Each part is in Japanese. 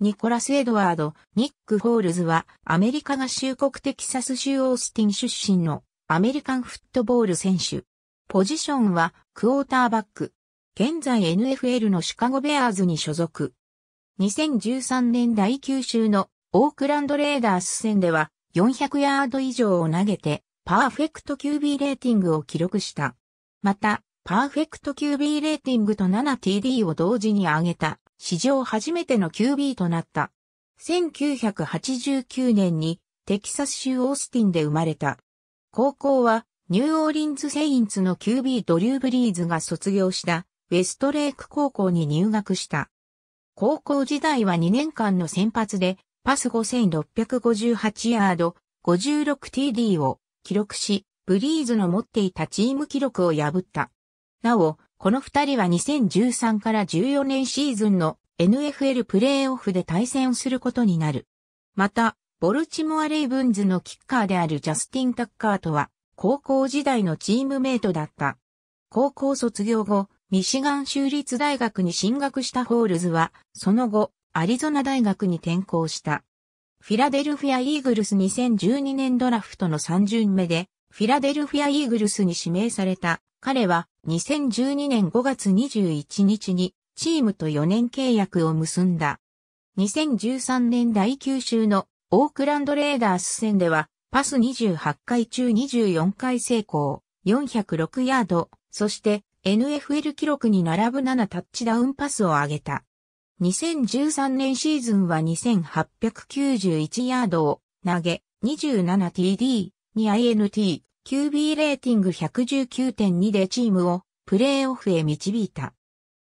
ニコラス・エドワード・ニック・ホールズは、アメリカ合衆国テキサス州オースティン出身のアメリカンフットボール選手。ポジションは、クォーターバック。現在 NFL のシカゴベアーズに所属。2013年第9週のオークランドレーダース戦では、400ヤード以上を投げて、パーフェクト QB レーティングを記録した。また、パーフェクト QB レーティングと 7TD を同時に上げた史上初めての QB となった。1989年にテキサス州オースティンで生まれた。高校はニューオーリンズ・セインツの QB ドリュー・ブリーズが卒業したウェストレイク高校に入学した。高校時代は2年間の先発でパス5658ヤード 56TD を記録し、ブリーズの持っていたチーム記録を破った。なお、この二人は2013から14年シーズンの NFL プレーオフで対戦をすることになる。また、ボルチモア・レイブンズのキッカーであるジャスティン・タッカーとは、高校時代のチームメイトだった。高校卒業後、ミシガン州立大学に進学したホールズは、その後、アリゾナ大学に転校した。フィラデルフィア・イーグルス2012年ドラフトの3巡目で、フィラデルフィア・イーグルスに指名された彼は2012年5月21日にチームと4年契約を結んだ。2013年第9週のオークランドレーダース戦ではパス28回中24回成功、406ヤード、そして NFL 記録に並ぶ7タッチダウンパスを上げた。2013年シーズンは2891ヤードを投げ 27TD、2INT、QB レーティング119.2でチームをプレーオフへ導いた。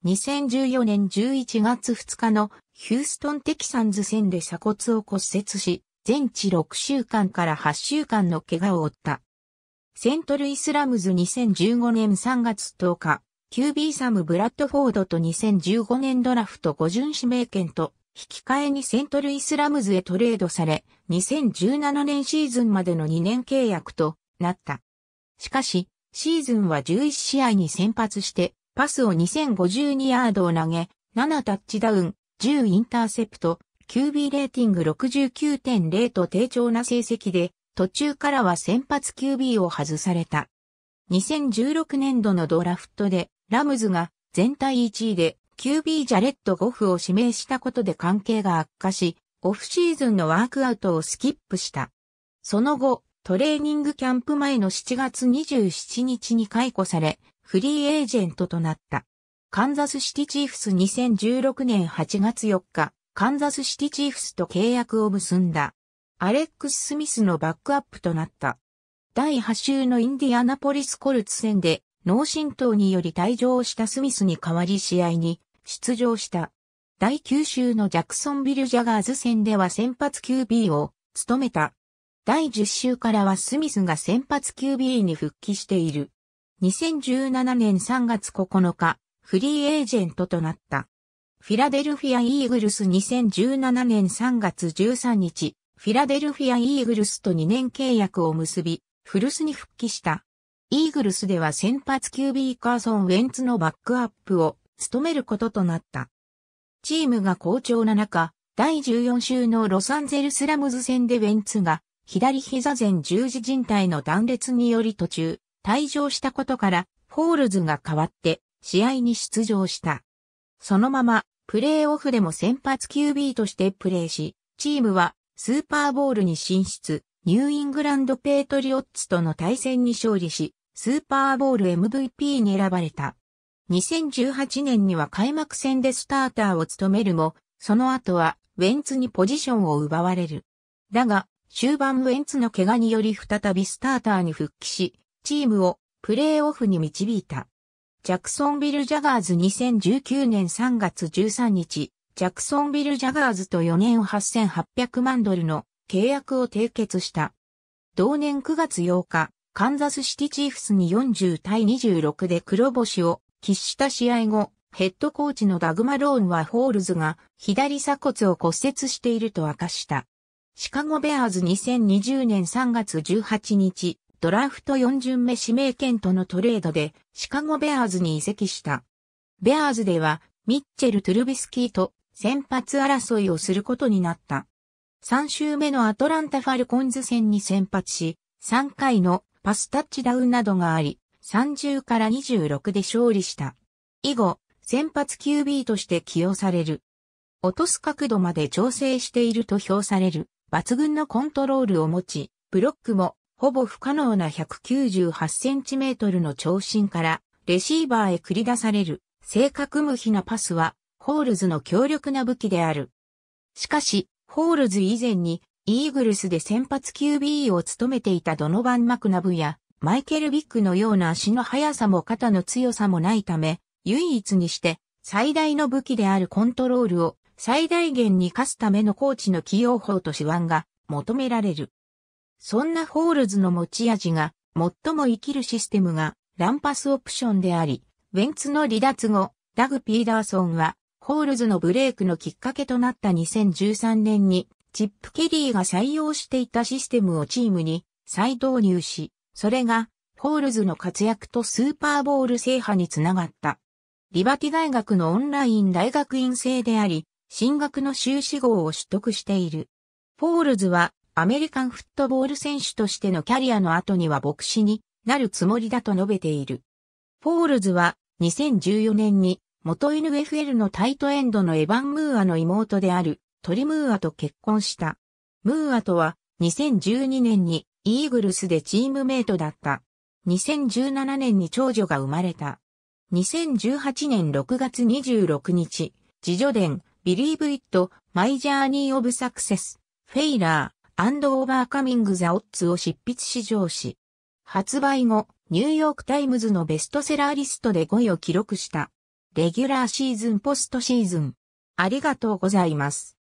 2014年11月2日のヒューストンテキサンズ戦で鎖骨を骨折し、全治6週間から8週間の怪我を負った。セントルイスラムズ2015年3月10日、QB サム・ブラッドフォードと2015年ドラフト5巡指名権と引き換えにセントルイスラムズへトレードされ、2017年シーズンまでの2年契約となった。しかし、シーズンは11試合に先発して、パスを2052ヤードを投げ、7タッチダウン、10インターセプト、QB レーティング69.0と低調な成績で、途中からは先発 QB を外された。2016年度のドラフトで、ラムズが全体1位で QB ジャレット・ゴフを指名したことで関係が悪化し、オフシーズンのワークアウトをスキップした。その後、トレーニングキャンプ前の7月27日に解雇され、フリーエージェントとなった。カンザスシティチーフス2016年8月4日、カンザスシティチーフスと契約を結んだ。アレックス・スミスのバックアップとなった。第8週のインディアナポリス・コルツ戦で、脳震盪により退場したスミスに代わり試合に出場した。第9週のジャクソンビル・ジャガーズ戦では先発 QB を務めた。第10週からはスミスが先発 QB に復帰している。2017年3月9日、フリーエージェントとなった。フィラデルフィア・イーグルス2017年3月13日、フィラデルフィア・イーグルスと2年契約を結び、古巣に復帰した。イーグルスでは先発 QB カーソン・ウェンツのバックアップを務めることとなった。チームが好調な中、第14週のロサンゼルスラムズ戦でウェンツが左膝前十字靭帯の断裂により途中、退場したことから、ホールズが代わって、試合に出場した。そのまま、プレーオフでも先発 QB としてプレーし、チームは、スーパーボールに進出、ニューイングランドペートリオッツとの対戦に勝利し、スーパーボール MVP に選ばれた。2018年には開幕戦でスターターを務めるも、その後は、ウェンツにポジションを奪われる。だが、終盤ウエンツの怪我により再びスターターに復帰し、チームをプレーオフに導いた。ジャクソンビル・ジャガーズ2019年3月13日、ジャクソンビル・ジャガーズと4年8800万ドルの契約を締結した。同年9月8日、カンザスシティチーフスに40対26で黒星を喫した試合後、ヘッドコーチのダグマローンはホールズが左鎖骨を骨折していると明かした。シカゴベアーズ2020年3月18日、ドラフト4巡目指名権とのトレードで、シカゴベアーズに移籍した。ベアーズでは、ミッチェル・トゥルビスキーと先発争いをすることになった。3週目のアトランタ・ファルコンズ戦に先発し、3回のパスタッチダウンなどがあり、30から26で勝利した。以後、先発 QB として起用される。落とす角度まで調整していると評される抜群のコントロールを持ち、ブロックもほぼ不可能な1 9 8トルの長身からレシーバーへ繰り出される正確無比なパスはホールズの強力な武器である。しかし、ホールズ以前にイーグルスで先発 QB を務めていたドノバン・マクナブやマイケル・ビッグのような足の速さも肩の強さもないため、唯一にして最大の武器であるコントロールを最大限に課すためのコーチの起用法と手腕が求められる。そんなホールズの持ち味が最も生きるシステムがランパスオプションであり、ウェンツの離脱後、ダグ・ピーダーソンはホールズのブレイクのきっかけとなった2013年にチップ・ケリーが採用していたシステムをチームに再導入し、それがホールズの活躍とスーパーボール制覇につながった。リバティ大学のオンライン大学院生であり、進学の修士号を取得している。ポールズはアメリカンフットボール選手としてのキャリアの後には牧師になるつもりだと述べている。ポールズは2014年に元 NFL のタイトエンドのエヴァン・ムーアの妹であるトリ・ムーアと結婚した。ムーアとは2012年にイーグルスでチームメイトだった。2017年に長女が生まれた。2018年6月26日、自助伝、Believe It, My Journey of Success, Failure, and Overcoming the Odds を執筆史上し、発売後、ニューヨークタイムズのベストセラーリストで5位を記録した。レギュラーシーズンポストシーズン。ありがとうございます。